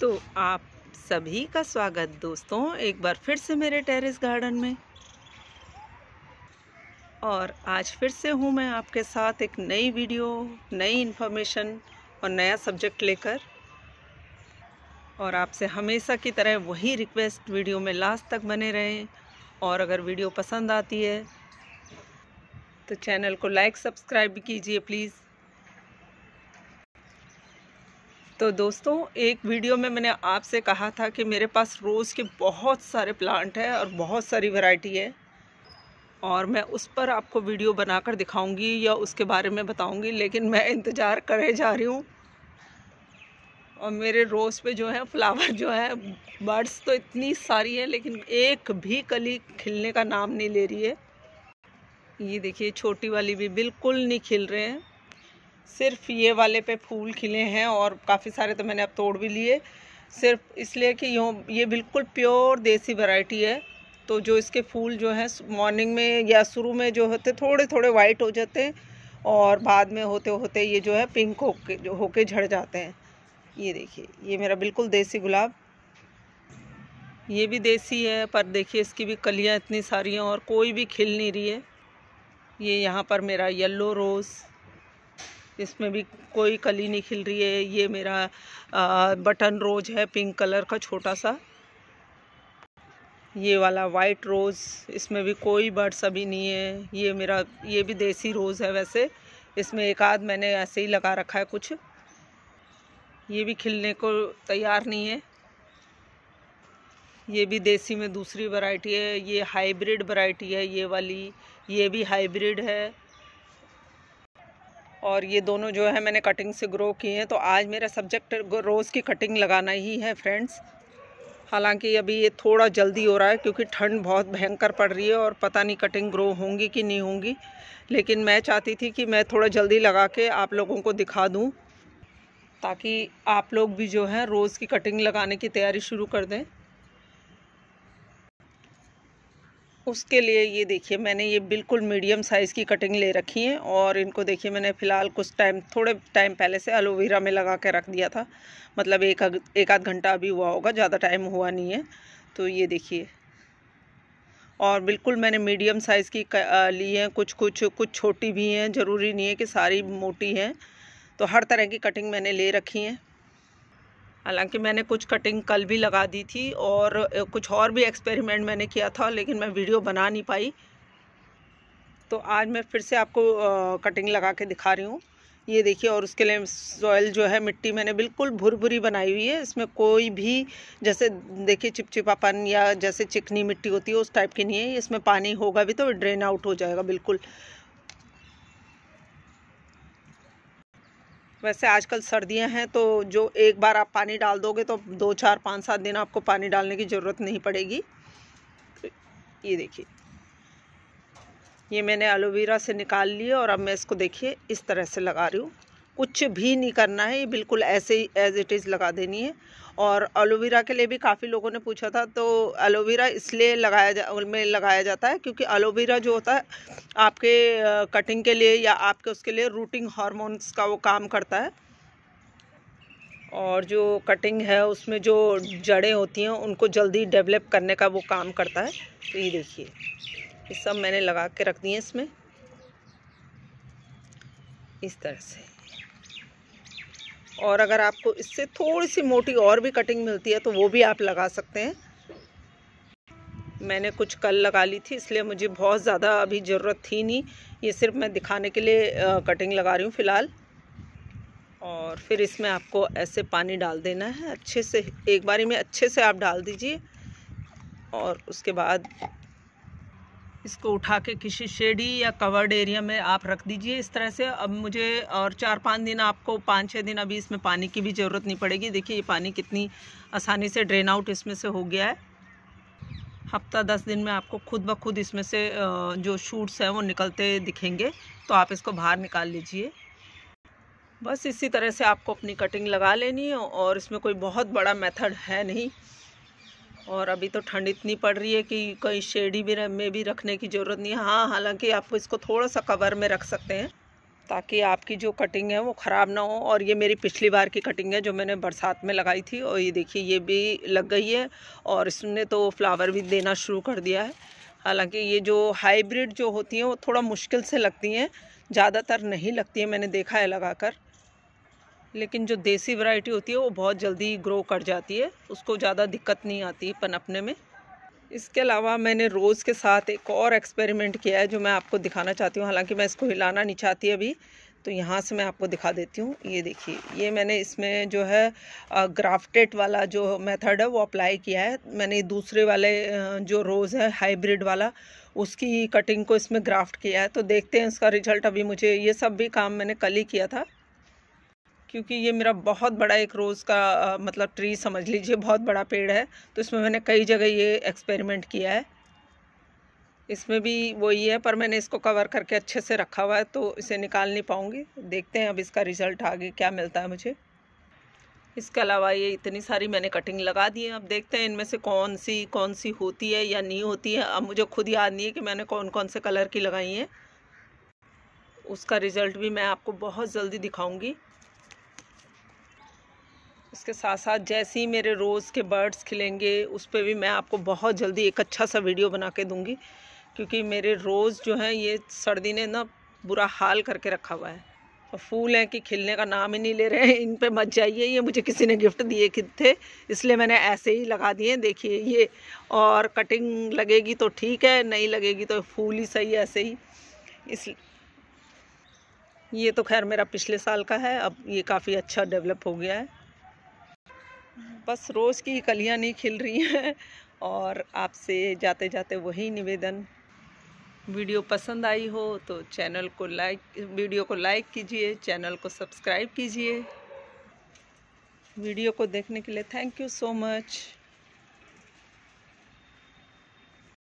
तो आप सभी का स्वागत दोस्तों एक बार फिर से मेरे टेरेस गार्डन में और आज फिर से हूँ मैं आपके साथ एक नई वीडियो नई इन्फॉर्मेशन और नया सब्जेक्ट लेकर और आपसे हमेशा की तरह वही रिक्वेस्ट वीडियो में लास्ट तक बने रहें और अगर वीडियो पसंद आती है तो चैनल को लाइक सब्सक्राइब कीजिए प्लीज़ तो दोस्तों एक वीडियो में मैंने आपसे कहा था कि मेरे पास रोज़ के बहुत सारे प्लांट हैं और बहुत सारी वैरायटी है और मैं उस पर आपको वीडियो बनाकर दिखाऊंगी या उसके बारे में बताऊंगी लेकिन मैं इंतज़ार करे जा रही हूँ और मेरे रोज़ पे जो है फ्लावर जो है बर्ड्स तो इतनी सारी हैं लेकिन एक भी कली खिलने का नाम नहीं ले रही है ये देखिए छोटी वाली भी बिल्कुल नहीं खिल रहे हैं सिर्फ ये वाले पे फूल खिले हैं और काफ़ी सारे तो मैंने अब तोड़ भी लिए सिर्फ इसलिए कि यूँ ये बिल्कुल प्योर देसी वैरायटी है तो जो इसके फूल जो हैं मॉर्निंग में या शुरू में जो होते थोड़े थोड़े वाइट हो जाते हैं और बाद में होते होते ये जो है पिंक के जो होके झड़ जाते हैं ये देखिए ये मेरा बिल्कुल देसी गुलाब ये भी देसी है पर देखिए इसकी भी कलियाँ इतनी सारी हैं और कोई भी खिल नहीं रही है ये यहाँ पर मेरा येल्लो रोज़ इसमें भी कोई कली नहीं खिल रही है ये मेरा आ, बटन रोज है पिंक कलर का छोटा सा ये वाला वाइट रोज़ इसमें भी कोई बर्ड्स अभी नहीं है ये मेरा ये भी देसी रोज़ है वैसे इसमें एक आध मैंने ऐसे ही लगा रखा है कुछ ये भी खिलने को तैयार नहीं है ये भी देसी में दूसरी वैरायटी है ये हाइब्रिड वैरायटी है ये वाली ये भी हाइब्रिड है और ये दोनों जो है मैंने कटिंग से ग्रो किए हैं तो आज मेरा सब्जेक्ट रोज़ की कटिंग लगाना ही है फ्रेंड्स हालांकि अभी ये थोड़ा जल्दी हो रहा है क्योंकि ठंड बहुत भयंकर पड़ रही है और पता नहीं कटिंग ग्रो होंगी कि नहीं होंगी लेकिन मैं चाहती थी कि मैं थोड़ा जल्दी लगा के आप लोगों को दिखा दूँ ताकि आप लोग भी जो है रोज़ की कटिंग लगाने की तैयारी शुरू कर दें उसके लिए ये देखिए मैंने ये बिल्कुल मीडियम साइज़ की कटिंग ले रखी है और इनको देखिए मैंने फ़िलहाल कुछ टाइम थोड़े टाइम पहले से एलोवेरा में लगा के रख दिया था मतलब एक एक आध घंटा अभी हुआ होगा ज़्यादा टाइम हुआ नहीं है तो ये देखिए और बिल्कुल मैंने मीडियम साइज़ की ली हैं कुछ कुछ कुछ छोटी भी हैं ज़रूरी नहीं है कि सारी मोटी हैं तो हर तरह की कटिंग मैंने ले रखी हैं हालांकि मैंने कुछ कटिंग कल भी लगा दी थी और कुछ और भी एक्सपेरिमेंट मैंने किया था लेकिन मैं वीडियो बना नहीं पाई तो आज मैं फिर से आपको कटिंग लगा के दिखा रही हूँ ये देखिए और उसके लिए सॉयल जो है मिट्टी मैंने बिल्कुल भुरभुरी बनाई हुई है इसमें कोई भी जैसे देखिए चिपचिपापन या जैसे चिकनी मिट्टी होती है उस टाइप की नहीं है इसमें पानी होगा भी तो ड्रेन आउट हो जाएगा बिल्कुल वैसे आजकल सर्दियां हैं तो जो एक बार आप पानी डाल दोगे तो दो चार पाँच सात दिन आपको पानी डालने की ज़रूरत नहीं पड़ेगी तो ये देखिए ये मैंने एलोवेरा से निकाल लिया और अब मैं इसको देखिए इस तरह से लगा रही हूँ कुछ भी नहीं करना है ये बिल्कुल ऐसे ही एज इट इज़ लगा देनी है और एलोवेरा के लिए भी काफ़ी लोगों ने पूछा था तो एलोवेरा इसलिए लगाया जा में लगाया जाता है क्योंकि एलोवेरा जो होता है आपके कटिंग के लिए या आपके उसके लिए रूटिंग हार्मोन्स का वो काम करता है और जो कटिंग है उसमें जो जड़ें होती हैं उनको जल्दी डेवलप करने का वो काम करता है तो ये देखिए ये सब मैंने लगा के रख दिए इसमें इस तरह से और अगर आपको इससे थोड़ी सी मोटी और भी कटिंग मिलती है तो वो भी आप लगा सकते हैं मैंने कुछ कल लगा ली थी इसलिए मुझे बहुत ज़्यादा अभी ज़रूरत थी नहीं ये सिर्फ मैं दिखाने के लिए कटिंग लगा रही हूँ फ़िलहाल और फिर इसमें आपको ऐसे पानी डाल देना है अच्छे से एक बारी में अच्छे से आप डाल दीजिए और उसके बाद इसको उठा के किसी शेडी या कवर्ड एरिया में आप रख दीजिए इस तरह से अब मुझे और चार पाँच दिन आपको पाँच छः दिन अभी इसमें पानी की भी ज़रूरत नहीं पड़ेगी देखिए ये पानी कितनी आसानी से ड्रेन आउट इसमें से हो गया है हफ्ता दस दिन में आपको खुद ब खुद इसमें से जो शूट्स हैं वो निकलते दिखेंगे तो आप इसको बाहर निकाल लीजिए बस इसी तरह से आपको अपनी कटिंग लगा लेनी है और इसमें कोई बहुत बड़ा मेथड है नहीं और अभी तो ठंड इतनी पड़ रही है कि कहीं शेडी भी में भी रखने की ज़रूरत नहीं है हाँ हालांकि आप इसको थोड़ा सा कवर में रख सकते हैं ताकि आपकी जो कटिंग है वो ख़राब ना हो और ये मेरी पिछली बार की कटिंग है जो मैंने बरसात में लगाई थी और ये देखिए ये भी लग गई है और इसने तो फ्लावर भी देना शुरू कर दिया है हालांकि ये जो हाइब्रिड जो होती हैं वो थोड़ा मुश्किल से लगती हैं ज़्यादातर नहीं लगती है मैंने देखा है लगाकर लेकिन जो देसी वैरायटी होती है वो बहुत जल्दी ग्रो कर जाती है उसको ज़्यादा दिक्कत नहीं आती पनपने में इसके अलावा मैंने रोज़ के साथ एक और एक्सपेरिमेंट किया है जो मैं आपको दिखाना चाहती हूँ हालांकि मैं इसको हिलाना नहीं चाहती अभी तो यहाँ से मैं आपको दिखा देती हूँ ये देखिए ये मैंने इसमें जो है ग्राफ्टेड वाला जो मेथड है वो अप्लाई किया है मैंने दूसरे वाले जो रोज़ है हाइब्रिड वाला उसकी कटिंग को इसमें ग्राफ्ट किया है तो देखते हैं इसका रिजल्ट अभी मुझे ये सब भी काम मैंने कल ही किया था क्योंकि ये मेरा बहुत बड़ा एक रोज़ का आ, मतलब ट्री समझ लीजिए बहुत बड़ा पेड़ है तो इसमें मैंने कई जगह ये एक्सपेरिमेंट किया है इसमें भी वही है पर मैंने इसको कवर करके अच्छे से रखा हुआ है तो इसे निकाल नहीं पाऊँगी देखते हैं अब इसका रिज़ल्ट आगे क्या मिलता है मुझे इसके अलावा ये इतनी सारी मैंने कटिंग लगा दी है अब देखते हैं इनमें से कौन सी कौन सी होती है या नहीं होती है अब मुझे खुद याद नहीं है कि मैंने कौन कौन से कलर की लगाई हैं उसका रिज़ल्ट भी मैं आपको बहुत जल्दी दिखाऊंगी उसके साथ साथ जैसे ही मेरे रोज़ के बर्ड्स खिलेंगे उस पर भी मैं आपको बहुत जल्दी एक अच्छा सा वीडियो बना के दूँगी क्योंकि मेरे रोज़ जो हैं ये सर्दी ने ना बुरा हाल करके रखा हुआ है और फूल हैं कि खिलने का नाम ही नहीं ले रहे हैं इन पे मत जाइए ये मुझे किसी ने गिफ्ट दिए कि थे इसलिए मैंने ऐसे ही लगा दिए देखिए ये और कटिंग लगेगी तो ठीक है नहीं लगेगी तो फूल ही सही ऐसे ही इस ये तो खैर मेरा पिछले साल का है अब ये काफ़ी अच्छा डेवलप हो गया है बस रोज़ की कलियाँ नहीं खिल रही हैं और आपसे जाते जाते वही निवेदन वीडियो पसंद आई हो तो चैनल को लाइक वीडियो को लाइक कीजिए चैनल को सब्सक्राइब कीजिए वीडियो को देखने के लिए थैंक यू सो मच